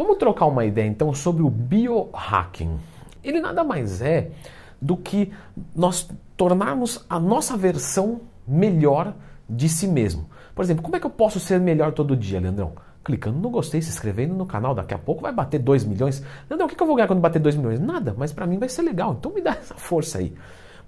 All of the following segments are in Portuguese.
Vamos trocar uma ideia então sobre o biohacking. Ele nada mais é do que nós tornarmos a nossa versão melhor de si mesmo. Por exemplo, como é que eu posso ser melhor todo dia, Leandrão? Clicando no gostei, se inscrevendo no canal, daqui a pouco vai bater 2 milhões. Leandrão, o que eu vou ganhar quando bater 2 milhões? Nada, mas para mim vai ser legal, então me dá essa força aí.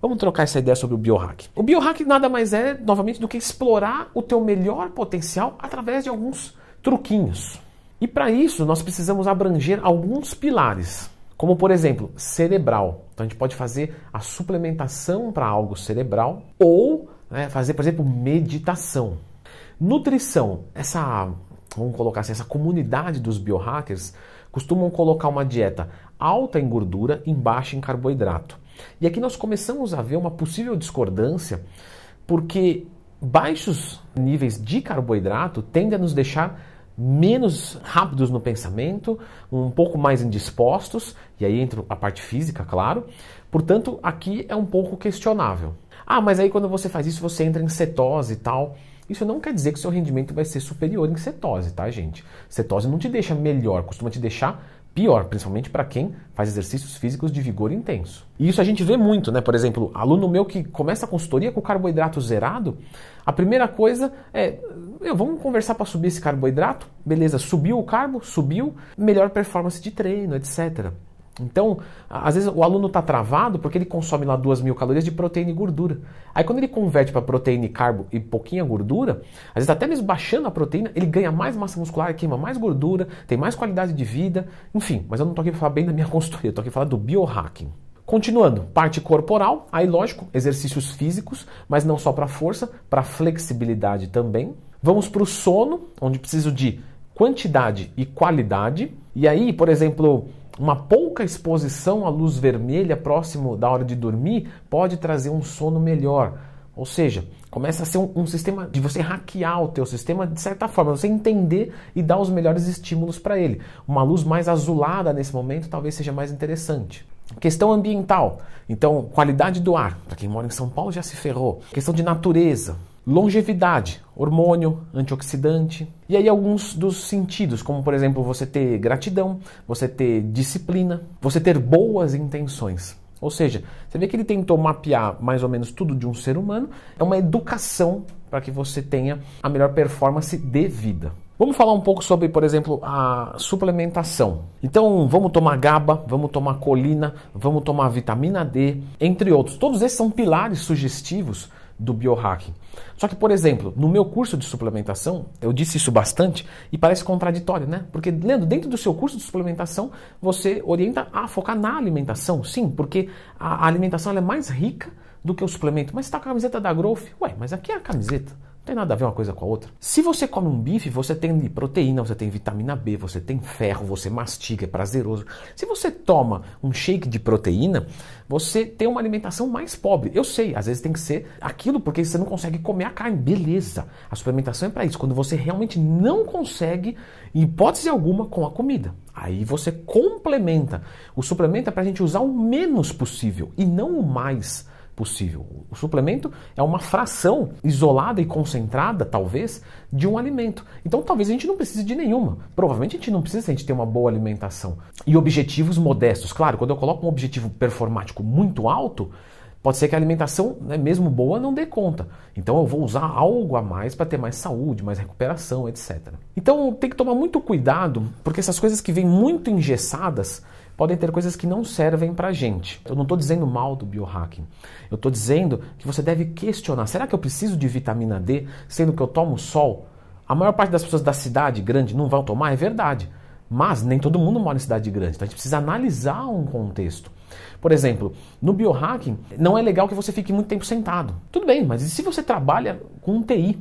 Vamos trocar essa ideia sobre o biohack. O biohack nada mais é, novamente, do que explorar o teu melhor potencial através de alguns truquinhos. E para isso, nós precisamos abranger alguns pilares, como por exemplo, cerebral. Então a gente pode fazer a suplementação para algo cerebral ou né, fazer, por exemplo, meditação. Nutrição, essa, vamos colocar assim, essa comunidade dos biohackers costumam colocar uma dieta alta em gordura e baixa em carboidrato. E aqui nós começamos a ver uma possível discordância, porque baixos níveis de carboidrato tendem a nos deixar menos rápidos no pensamento, um pouco mais indispostos, e aí entra a parte física, claro. Portanto, aqui é um pouco questionável. Ah, mas aí quando você faz isso, você entra em cetose e tal. Isso não quer dizer que seu rendimento vai ser superior em cetose, tá, gente? Cetose não te deixa melhor, costuma te deixar Pior, principalmente para quem faz exercícios físicos de vigor intenso. E isso a gente vê muito, né? Por exemplo, aluno meu que começa a consultoria com carboidrato zerado, a primeira coisa é, vamos conversar para subir esse carboidrato? Beleza, subiu o carbo, subiu, melhor performance de treino, etc. Então, às vezes o aluno está travado porque ele consome lá duas mil calorias de proteína e gordura. Aí quando ele converte para proteína e carbo e pouquinha gordura, às vezes tá até mesmo baixando a proteína, ele ganha mais massa muscular, queima mais gordura, tem mais qualidade de vida, enfim. Mas eu não estou aqui para falar bem da minha consultoria, estou aqui para falar do biohacking. Continuando, parte corporal, aí lógico, exercícios físicos, mas não só para força, para flexibilidade também. Vamos para o sono, onde preciso de quantidade e qualidade. E aí, por exemplo, uma pouca exposição à luz vermelha próximo da hora de dormir pode trazer um sono melhor. Ou seja, começa a ser um, um, sistema de você hackear o teu sistema de certa forma, você entender e dar os melhores estímulos para ele. Uma luz mais azulada nesse momento talvez seja mais interessante. Questão ambiental, então qualidade do ar, para quem mora em São Paulo já se ferrou. Questão de natureza, Longevidade, hormônio, antioxidante. E aí alguns dos sentidos, como por exemplo, você ter gratidão, você ter disciplina, você ter boas intenções. Ou seja, você vê que ele tentou mapear mais ou menos tudo de um ser humano, é uma educação para que você tenha a melhor performance de vida. Vamos falar um pouco sobre, por exemplo, a suplementação. Então, vamos tomar GABA, vamos tomar colina, vamos tomar vitamina D, entre outros. Todos esses são pilares sugestivos do biohacking. Só que, por exemplo, no meu curso de suplementação, eu disse isso bastante e parece contraditório, né? Porque, Leandro, dentro do seu curso de suplementação, você orienta a focar na alimentação. Sim, porque a alimentação é mais rica do que o suplemento. Mas está a camiseta da Growth? Ué, mas aqui é a camiseta. Não tem nada a ver uma coisa com a outra. Se você come um bife, você tem proteína, você tem vitamina B, você tem ferro, você mastiga, é prazeroso. Se você toma um shake de proteína, você tem uma alimentação mais pobre. Eu sei, às vezes tem que ser aquilo porque você não consegue comer a carne. Beleza. A suplementação é para isso. Quando você realmente não consegue, em hipótese alguma, com a comida. Aí você complementa. O suplemento é para a gente usar o menos possível e não o mais possível. O suplemento é uma fração isolada e concentrada, talvez, de um alimento. Então, talvez a gente não precise de nenhuma. Provavelmente a gente não precisa se a gente ter uma boa alimentação. E objetivos modestos. Claro, quando eu coloco um objetivo performático muito alto, pode ser que a alimentação, né, mesmo boa, não dê conta. Então eu vou usar algo a mais para ter mais saúde, mais recuperação, etc. Então tem que tomar muito cuidado, porque essas coisas que vêm muito engessadas podem ter coisas que não servem para gente. Eu não estou dizendo mal do biohacking. Eu estou dizendo que você deve questionar: será que eu preciso de vitamina D, sendo que eu tomo sol? A maior parte das pessoas da cidade grande não vão tomar, é verdade. Mas nem todo mundo mora em cidade grande. Então a gente precisa analisar um contexto. Por exemplo, no biohacking, não é legal que você fique muito tempo sentado. Tudo bem, mas e se você trabalha com um TI?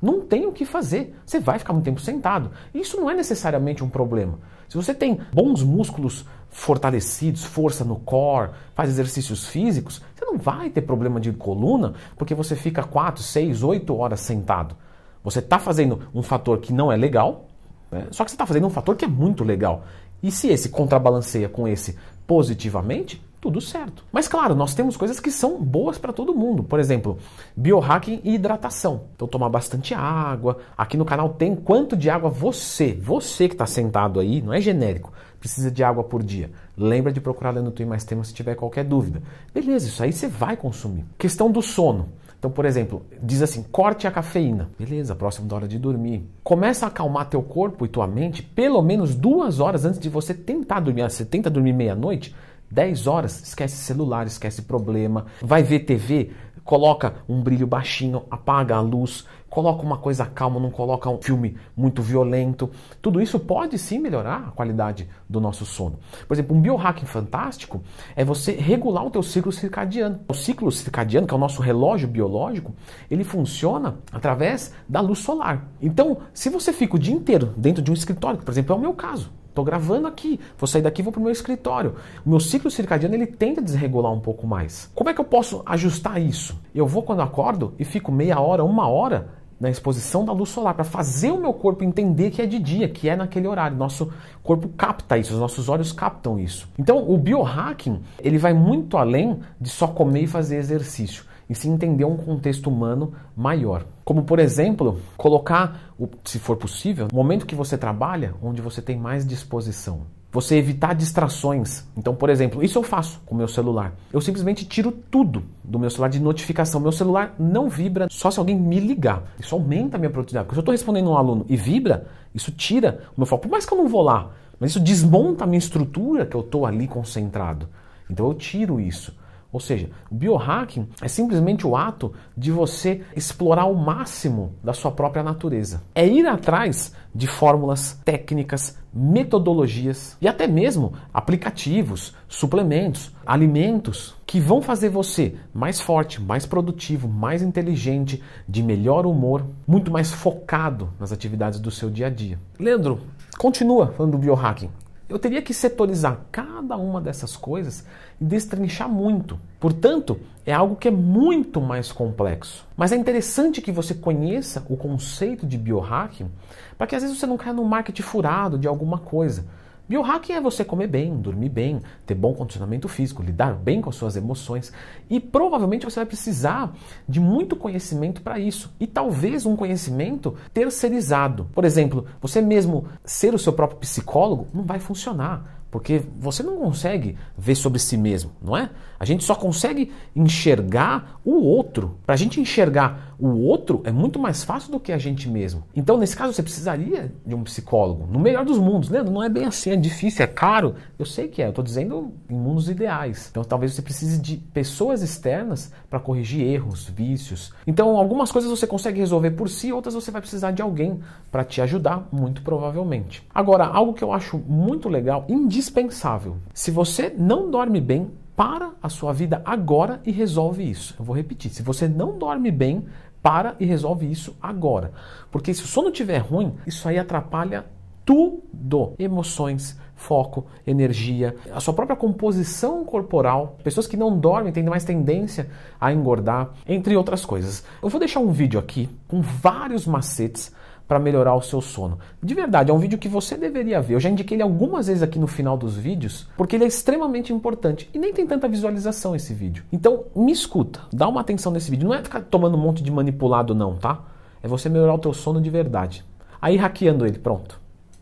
Não tem o que fazer. Você vai ficar muito tempo sentado. Isso não é necessariamente um problema. Se você tem bons músculos fortalecidos, força no core, faz exercícios físicos, você não vai ter problema de coluna porque você fica 4, 6, 8 horas sentado. Você está fazendo um fator que não é legal, né? só que você está fazendo um fator que é muito legal. E se esse contrabalanceia com esse positivamente, tudo certo. Mas claro, nós temos coisas que são boas para todo mundo. Por exemplo, biohacking e hidratação. Então tomar bastante água. Aqui no canal tem quanto de água você, você que está sentado aí, não é genérico, precisa de água por dia. Lembra de procurar lá no Twin Mais Temas se tiver qualquer dúvida. Beleza, isso aí você vai consumir. Questão do sono. Então, por exemplo, diz assim: corte a cafeína. Beleza, próximo da hora de dormir. Começa a acalmar teu corpo e tua mente pelo menos duas horas antes de você tentar dormir. Ah, você tenta dormir meia-noite, 10 horas, esquece celular, esquece problema. Vai ver TV, coloca um brilho baixinho, apaga a luz, coloca uma coisa calma, não coloca um filme muito violento. Tudo isso pode sim melhorar a qualidade do nosso sono. Por exemplo, um biohacking fantástico é você regular o teu ciclo circadiano. O ciclo circadiano, que é o nosso relógio biológico, ele funciona através da luz solar. Então, se você fica o dia inteiro dentro de um escritório, por exemplo é o meu caso, Estou gravando aqui, vou sair daqui e vou para o meu escritório. O meu ciclo circadiano ele tende a desregular um pouco mais. Como é que eu posso ajustar isso? Eu vou quando acordo e fico meia hora, uma hora na exposição da luz solar para fazer o meu corpo entender que é de dia, que é naquele horário. Nosso corpo capta isso, os nossos olhos captam isso. Então, o biohacking, ele vai muito além de só comer e fazer exercício e se entender um contexto humano maior. Como, por exemplo, colocar, se for possível, o momento que você trabalha onde você tem mais disposição. Você evitar distrações. Então, por exemplo, isso eu faço com meu celular. Eu simplesmente tiro tudo do meu celular de notificação. Meu celular não vibra só se alguém me ligar. Isso aumenta a minha produtividade. Porque se eu estou respondendo um aluno e vibra, isso tira o meu foco. Por mais que eu não vou lá, mas isso desmonta a minha estrutura que eu estou ali concentrado. Então eu tiro isso. Ou seja, o biohacking é simplesmente o ato de você explorar o máximo da sua própria natureza. É ir atrás de fórmulas, técnicas, metodologias e até mesmo aplicativos, suplementos, alimentos que vão fazer você mais forte, mais produtivo, mais inteligente, de melhor humor, muito mais focado nas atividades do seu dia a dia. Leandro, continua falando do biohacking. Eu teria que setorizar cada uma dessas coisas e destrinchar muito. Portanto, é algo que é muito mais complexo. Mas é interessante que você conheça o conceito de biohacking para que às vezes você não caia no marketing furado de alguma coisa. Biohacking é você comer bem, dormir bem, ter bom condicionamento físico, lidar bem com as suas emoções. E provavelmente você vai precisar de muito conhecimento para isso. E talvez um conhecimento terceirizado. Por exemplo, você mesmo ser o seu próprio psicólogo não vai funcionar. Porque você não consegue ver sobre si mesmo, não é? A gente só consegue enxergar o outro. Para a gente enxergar o outro é muito mais fácil do que a gente mesmo. Então, nesse caso, você precisaria de um psicólogo. No melhor dos mundos, né? não é bem assim, é difícil, é caro. Eu sei que é, eu estou dizendo em mundos ideais. Então, talvez você precise de pessoas externas para corrigir erros, vícios. Então, algumas coisas você consegue resolver por si, outras você vai precisar de alguém para te ajudar, muito provavelmente. Agora, algo que eu acho muito legal, indiscutível, indispensável. Se você não dorme bem, para a sua vida agora e resolve isso. Eu vou repetir. Se você não dorme bem, para e resolve isso agora. Porque se o sono estiver ruim, isso aí atrapalha tudo: emoções, foco, energia, a sua própria composição corporal. Pessoas que não dormem têm mais tendência a engordar, entre outras coisas. Eu vou deixar um vídeo aqui com vários macetes para melhorar o seu sono. De verdade, é um vídeo que você deveria ver. Eu já indiquei ele algumas vezes aqui no final dos vídeos, porque ele é extremamente importante e nem tem tanta visualização esse vídeo. Então, me escuta, dá uma atenção nesse vídeo. Não é ficar tomando um monte de manipulado não, tá? É você melhorar o teu sono de verdade. Aí hackeando ele, pronto.